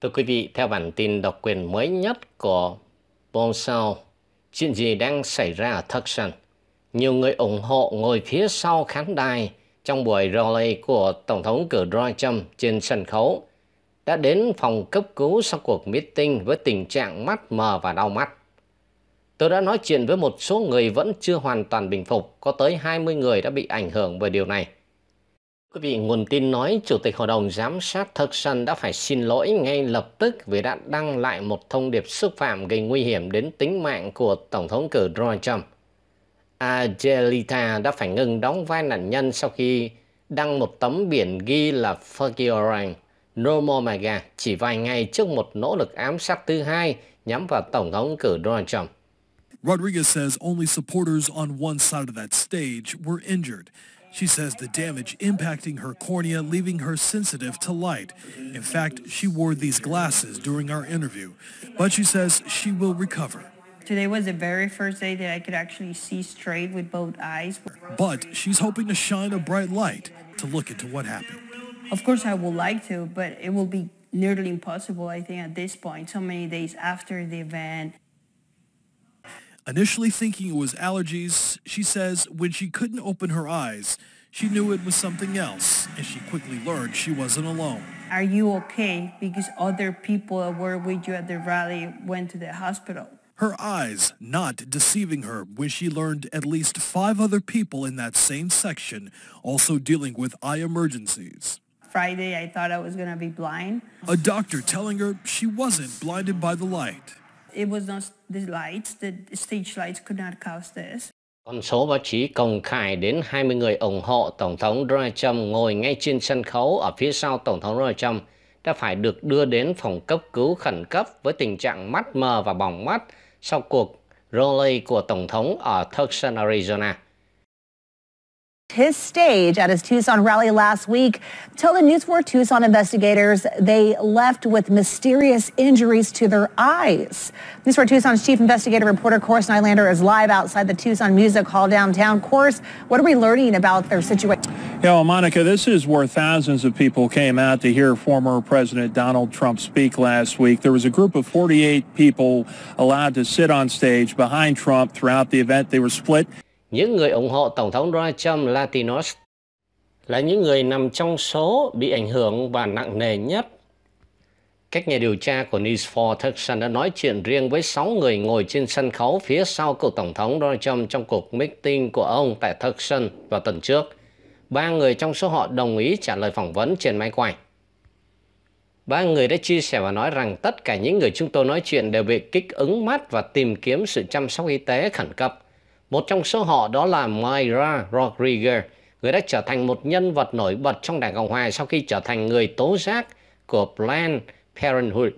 Thưa quý vị, theo bản tin độc quyền mới nhất của Bonsao, chuyện gì đang xảy ra ở Tucson? Nhiều người ủng hộ ngồi phía sau khán đài trong buổi rally của Tổng thống cử Donald Trump trên sân khấu đã đến phòng cấp cứu sau cuộc meeting với tình trạng mắt mờ và đau mắt. Tôi đã nói chuyện với một số người vẫn chưa hoàn toàn bình phục, có tới 20 người đã bị ảnh hưởng bởi điều này. Quý vị, nguồn tin nói Chủ tịch Hội đồng Giám sát Thực Sân đã phải xin lỗi ngay lập tức vì đã đăng lại một thông điệp xúc phạm gây nguy hiểm đến tính mạng của Tổng thống cử Donald Trump. Angelita đã phải ngừng đóng vai nạn nhân sau khi đăng một tấm biển ghi là Fuck your rank, no more my guy, chỉ vài ngày trước một nỗ lực ám sát thứ hai nhắm vào Tổng thống cử Donald Trump. Rodriguez says only supporters on one side of that stage were injured. She says the damage impacting her cornea, leaving her sensitive to light. In fact, she wore these glasses during our interview, but she says she will recover. Today was the very first day that I could actually see straight with both eyes. But she's hoping to shine a bright light to look into what happened. Of course I would like to, but it will be nearly impossible, I think, at this point, so many days after the event. Initially thinking it was allergies, she says when she couldn't open her eyes, she knew it was something else, and she quickly learned she wasn't alone. Are you okay? Because other people that were with you at the rally went to the hospital. Her eyes not deceiving her when she learned at least five other people in that same section also dealing with eye emergencies. Friday, I thought I was going to be blind. A doctor telling her she wasn't blinded by the light. It was not the lights, the stage lights could not cause this. Con số báo chí công khai đến 20 người ủng hộ Tổng thống Donald Trump ngồi ngay trên sân khấu ở phía sau Tổng thống Donald Trump đã phải được đưa đến phòng cấp cứu khẩn cấp với tình trạng mắt mờ và bỏng mắt sau cuộc rally của Tổng thống ở Tucson, Arizona. his stage at his Tucson rally last week, telling News 4 Tucson investigators they left with mysterious injuries to their eyes. News 4 Tucson's chief investigative reporter, Chorus Nylander, is live outside the Tucson Music Hall downtown. Course, what are we learning about their situation? Yeah, Monica, this is where thousands of people came out to hear former President Donald Trump speak last week. There was a group of 48 people allowed to sit on stage behind Trump throughout the event. They were split. những người ủng hộ Tổng thống Donald Trump Latinos là những người nằm trong số bị ảnh hưởng và nặng nề nhất. Các nhà điều tra của News 4 Texas đã nói chuyện riêng với 6 người ngồi trên sân khấu phía sau cựu Tổng thống Donald Trump trong cuộc meeting của ông tại Texas vào tuần trước. Ba người trong số họ đồng ý trả lời phỏng vấn trên máy quay. Ba người đã chia sẻ và nói rằng tất cả những người chúng tôi nói chuyện đều bị kích ứng mắt và tìm kiếm sự chăm sóc y tế khẩn cấp. Một trong số họ đó là Myra Rodriguez, người đã trở thành một nhân vật nổi bật trong Đảng Cộng Hòa sau khi trở thành người tố giác của Planned Parenthood.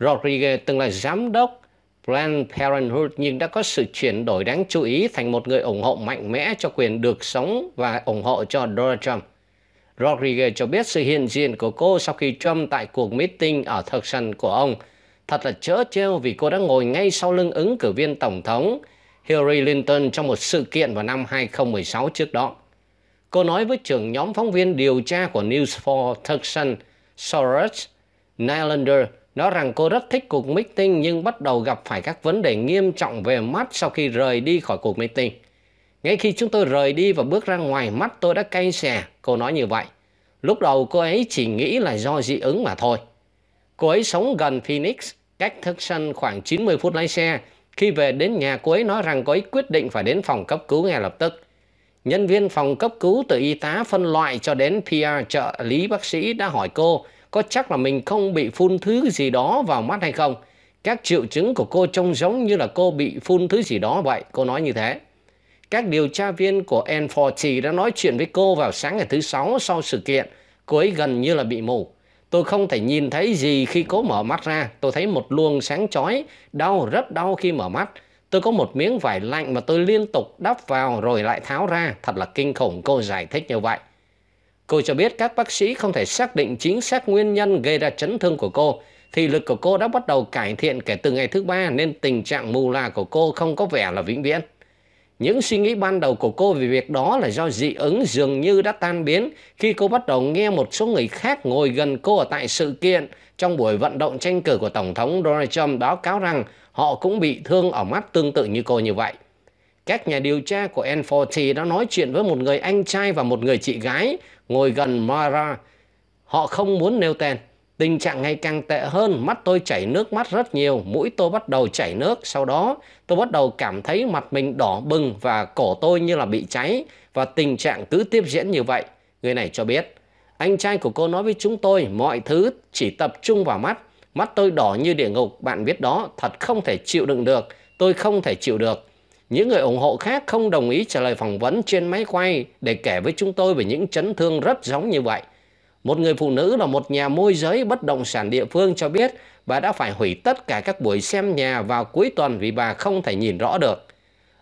Rodriguez từng là giám đốc Planned Parenthood nhưng đã có sự chuyển đổi đáng chú ý thành một người ủng hộ mạnh mẽ cho quyền được sống và ủng hộ cho Donald Trump. Rodriguez cho biết sự hiện diện của cô sau khi Trump tại cuộc meeting ở thực sân của ông thật là chớ trêu vì cô đã ngồi ngay sau lưng ứng cử viên tổng thống Hillary Clinton trong một sự kiện vào năm 2016 trước đó. Cô nói với trưởng nhóm phóng viên điều tra của News 4 Tucson, Soros, Nylander nói rằng cô rất thích cuộc meeting nhưng bắt đầu gặp phải các vấn đề nghiêm trọng về mắt sau khi rời đi khỏi cuộc meeting. Ngay khi chúng tôi rời đi và bước ra ngoài mắt tôi đã cay xè, cô nói như vậy. Lúc đầu cô ấy chỉ nghĩ là do dị ứng mà thôi. Cô ấy sống gần Phoenix, cách Tucson khoảng 90 phút lái xe khi về đến nhà cô ấy nói rằng cô ấy quyết định phải đến phòng cấp cứu ngay lập tức. Nhân viên phòng cấp cứu từ y tá phân loại cho đến PR trợ lý bác sĩ đã hỏi cô có chắc là mình không bị phun thứ gì đó vào mắt hay không. Các triệu chứng của cô trông giống như là cô bị phun thứ gì đó vậy, cô nói như thế. Các điều tra viên của N40 đã nói chuyện với cô vào sáng ngày thứ sáu sau sự kiện, cô ấy gần như là bị mù. Tôi không thể nhìn thấy gì khi cố mở mắt ra. Tôi thấy một luồng sáng chói, đau rất đau khi mở mắt. Tôi có một miếng vải lạnh mà tôi liên tục đắp vào rồi lại tháo ra. Thật là kinh khủng, cô giải thích như vậy. Cô cho biết các bác sĩ không thể xác định chính xác nguyên nhân gây ra chấn thương của cô. Thì lực của cô đã bắt đầu cải thiện kể từ ngày thứ ba nên tình trạng mù loà của cô không có vẻ là vĩnh viễn. Những suy nghĩ ban đầu của cô về việc đó là do dị ứng dường như đã tan biến khi cô bắt đầu nghe một số người khác ngồi gần cô ở tại sự kiện trong buổi vận động tranh cử của Tổng thống Donald Trump báo cáo rằng họ cũng bị thương ở mắt tương tự như cô như vậy. Các nhà điều tra của N40 đã nói chuyện với một người anh trai và một người chị gái ngồi gần Mara. Họ không muốn nêu tên. Tình trạng ngày càng tệ hơn, mắt tôi chảy nước mắt rất nhiều, mũi tôi bắt đầu chảy nước. Sau đó tôi bắt đầu cảm thấy mặt mình đỏ bừng và cổ tôi như là bị cháy. Và tình trạng cứ tiếp diễn như vậy. Người này cho biết, anh trai của cô nói với chúng tôi mọi thứ chỉ tập trung vào mắt. Mắt tôi đỏ như địa ngục, bạn biết đó, thật không thể chịu đựng được. Tôi không thể chịu được. Những người ủng hộ khác không đồng ý trả lời phỏng vấn trên máy quay để kể với chúng tôi về những chấn thương rất giống như vậy. Một người phụ nữ là một nhà môi giới bất động sản địa phương cho biết bà đã phải hủy tất cả các buổi xem nhà vào cuối tuần vì bà không thể nhìn rõ được.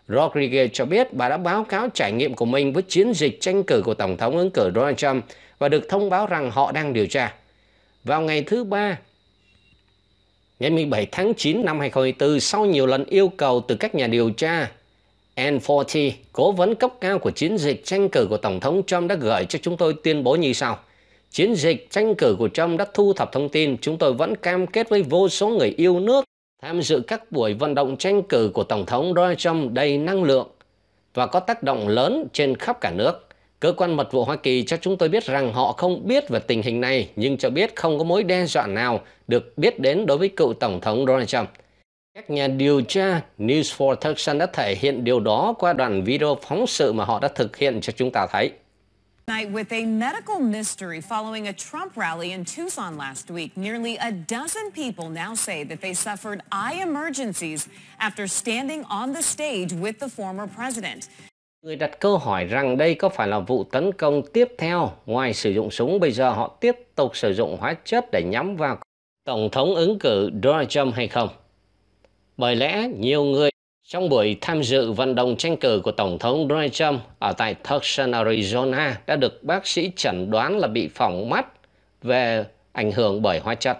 Rodriguez cho biết bà đã báo cáo trải nghiệm của mình với chiến dịch tranh cử của Tổng thống ứng cử Donald Trump và được thông báo rằng họ đang điều tra. Vào ngày thứ ba, ngày 17 tháng 9 năm 2024, sau nhiều lần yêu cầu từ các nhà điều tra, N40, cố vấn cấp cao của chiến dịch tranh cử của Tổng thống Trump đã gửi cho chúng tôi tuyên bố như sau. Chiến dịch tranh cử của Trump đã thu thập thông tin, chúng tôi vẫn cam kết với vô số người yêu nước tham dự các buổi vận động tranh cử của Tổng thống Donald Trump đầy năng lượng và có tác động lớn trên khắp cả nước. Cơ quan mật vụ Hoa Kỳ cho chúng tôi biết rằng họ không biết về tình hình này nhưng cho biết không có mối đe dọa nào được biết đến đối với cựu Tổng thống Donald Trump. Các nhà điều tra News for Texas đã thể hiện điều đó qua đoạn video phóng sự mà họ đã thực hiện cho chúng ta thấy. Night with a medical mystery following a Trump rally in Tucson last week. Nearly a dozen people now say that they suffered eye emergencies after standing on the stage with the former president. Người đặt câu hỏi rằng đây có phải là vụ tấn công tiếp theo. Ngoài sử dụng súng, bây giờ họ tiếp tục sử dụng hóa chất để nhắm vào Tổng thống ứng cử Donald Trump hay không? Bởi lẽ nhiều người trong buổi tham dự vận động tranh cử của Tổng thống Donald Trump ở tại Tucson, Arizona đã được bác sĩ chẩn đoán là bị phỏng mắt về ảnh hưởng bởi hóa chất.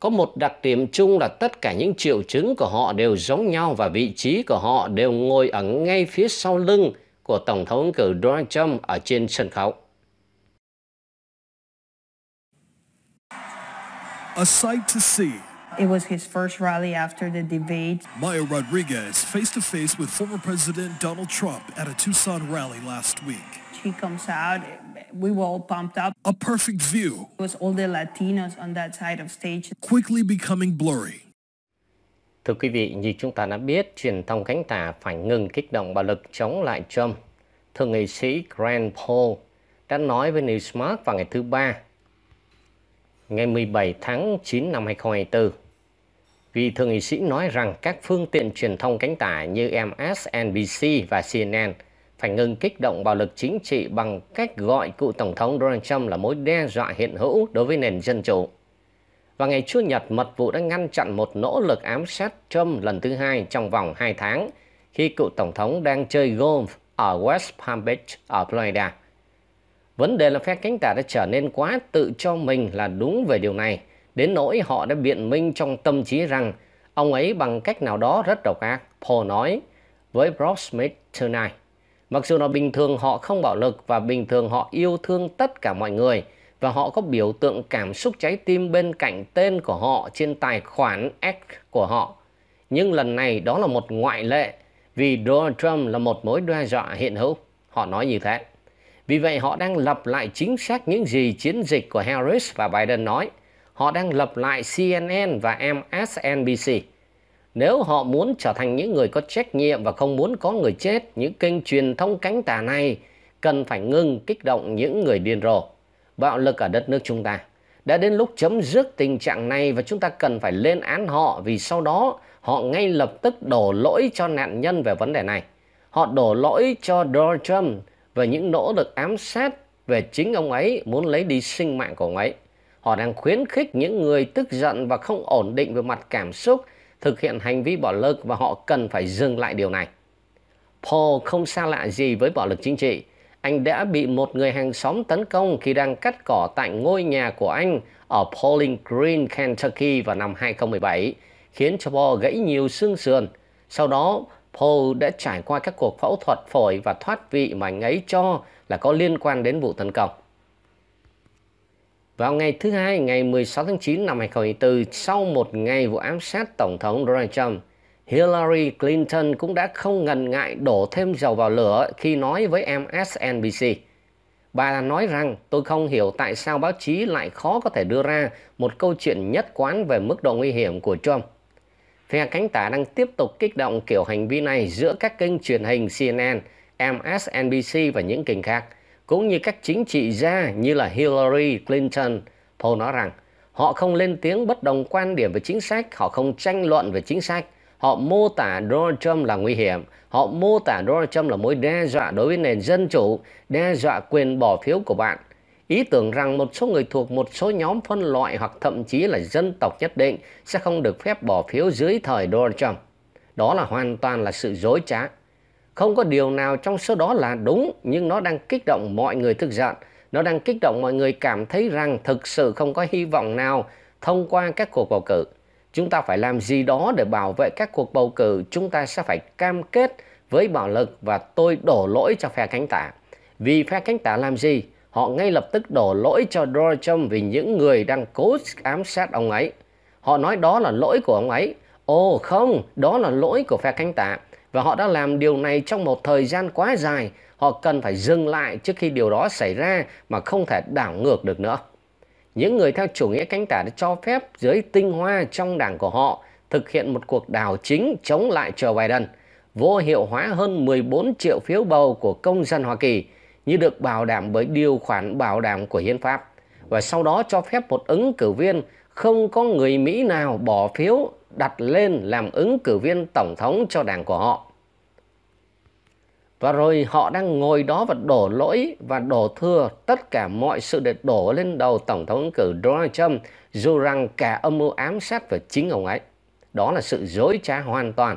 Có một đặc điểm chung là tất cả những triệu chứng của họ đều giống nhau và vị trí của họ đều ngồi ở ngay phía sau lưng của Tổng thống cử Donald Trump ở trên sân khấu. A sight to see. It was his first rally after the debate. Maya Rodriguez face-to-face with former President Donald Trump at a Tucson rally last week. She comes out, we were all pumped up. A perfect view. It was all the Latinos on that side of stage. Quickly becoming blurry. Thưa quý vị, như chúng ta đã biết, truyền thông cánh tả phải ngừng kích động bạo lực chống lại Trump. Thượng nghị sĩ Grant Paul đã nói với Newsmark vào ngày thứ Ba, ngày 17 tháng 9 năm 2024 vì thượng nghị sĩ nói rằng các phương tiện truyền thông cánh tả như MSNBC và CNN phải ngừng kích động bạo lực chính trị bằng cách gọi cựu Tổng thống Donald Trump là mối đe dọa hiện hữu đối với nền dân chủ. Và ngày Chủ nhật, mật vụ đã ngăn chặn một nỗ lực ám sát Trump lần thứ hai trong vòng 2 tháng khi cựu Tổng thống đang chơi golf ở West Palm Beach ở Florida. Vấn đề là phe cánh tả đã trở nên quá tự cho mình là đúng về điều này – đến nỗi họ đã biện minh trong tâm trí rằng ông ấy bằng cách nào đó rất độc ác, Paul nói với Brosmith Tonight. Mặc dù là bình thường họ không bạo lực và bình thường họ yêu thương tất cả mọi người và họ có biểu tượng cảm xúc trái tim bên cạnh tên của họ trên tài khoản X của họ. Nhưng lần này đó là một ngoại lệ vì Donald Trump là một mối đe dọa hiện hữu. Họ nói như thế. Vì vậy họ đang lập lại chính xác những gì chiến dịch của Harris và Biden nói – họ đang lập lại CNN và MSNBC. Nếu họ muốn trở thành những người có trách nhiệm và không muốn có người chết, những kênh truyền thông cánh tả này cần phải ngừng kích động những người điên rồ. Bạo lực ở đất nước chúng ta. Đã đến lúc chấm dứt tình trạng này và chúng ta cần phải lên án họ vì sau đó họ ngay lập tức đổ lỗi cho nạn nhân về vấn đề này. Họ đổ lỗi cho Donald Trump về những nỗ lực ám sát về chính ông ấy muốn lấy đi sinh mạng của ông ấy. Họ đang khuyến khích những người tức giận và không ổn định về mặt cảm xúc thực hiện hành vi bạo lực và họ cần phải dừng lại điều này. Paul không xa lạ gì với bạo lực chính trị. Anh đã bị một người hàng xóm tấn công khi đang cắt cỏ tại ngôi nhà của anh ở Pauling Green, Kentucky vào năm 2017, khiến cho Paul gãy nhiều xương sườn. Sau đó, Paul đã trải qua các cuộc phẫu thuật phổi và thoát vị mà anh ấy cho là có liên quan đến vụ tấn công. Vào ngày thứ Hai, ngày 16 tháng 9 năm 2024, sau một ngày vụ ám sát Tổng thống Donald Trump, Hillary Clinton cũng đã không ngần ngại đổ thêm dầu vào lửa khi nói với MSNBC. Bà nói rằng tôi không hiểu tại sao báo chí lại khó có thể đưa ra một câu chuyện nhất quán về mức độ nguy hiểm của Trump. Phe cánh tả đang tiếp tục kích động kiểu hành vi này giữa các kênh truyền hình CNN, MSNBC và những kênh khác – cũng như các chính trị gia như là Hillary Clinton, Paul nói rằng họ không lên tiếng bất đồng quan điểm về chính sách, họ không tranh luận về chính sách, họ mô tả Donald Trump là nguy hiểm, họ mô tả Donald Trump là mối đe dọa đối với nền dân chủ, đe dọa quyền bỏ phiếu của bạn. Ý tưởng rằng một số người thuộc một số nhóm phân loại hoặc thậm chí là dân tộc nhất định sẽ không được phép bỏ phiếu dưới thời Donald Trump. Đó là hoàn toàn là sự dối trá. Không có điều nào trong số đó là đúng, nhưng nó đang kích động mọi người thức giận. Nó đang kích động mọi người cảm thấy rằng thực sự không có hy vọng nào thông qua các cuộc bầu cử. Chúng ta phải làm gì đó để bảo vệ các cuộc bầu cử. Chúng ta sẽ phải cam kết với bạo lực và tôi đổ lỗi cho phe cánh tả. Vì phe cánh tả làm gì? Họ ngay lập tức đổ lỗi cho Donald Trump vì những người đang cố ám sát ông ấy. Họ nói đó là lỗi của ông ấy. Ồ không, đó là lỗi của phe cánh tả. Và họ đã làm điều này trong một thời gian quá dài, họ cần phải dừng lại trước khi điều đó xảy ra mà không thể đảo ngược được nữa. Những người theo chủ nghĩa cánh tả đã cho phép giới tinh hoa trong đảng của họ thực hiện một cuộc đảo chính chống lại Joe Biden, vô hiệu hóa hơn 14 triệu phiếu bầu của công dân Hoa Kỳ như được bảo đảm bởi điều khoản bảo đảm của hiến pháp và sau đó cho phép một ứng cử viên không có người Mỹ nào bỏ phiếu đặt lên làm ứng cử viên tổng thống cho đảng của họ. Và rồi họ đang ngồi đó và đổ lỗi và đổ thừa tất cả mọi sự để đổ lên đầu Tổng thống cử Donald Trump dù rằng cả âm mưu ám sát về chính ông ấy. Đó là sự dối trá hoàn toàn.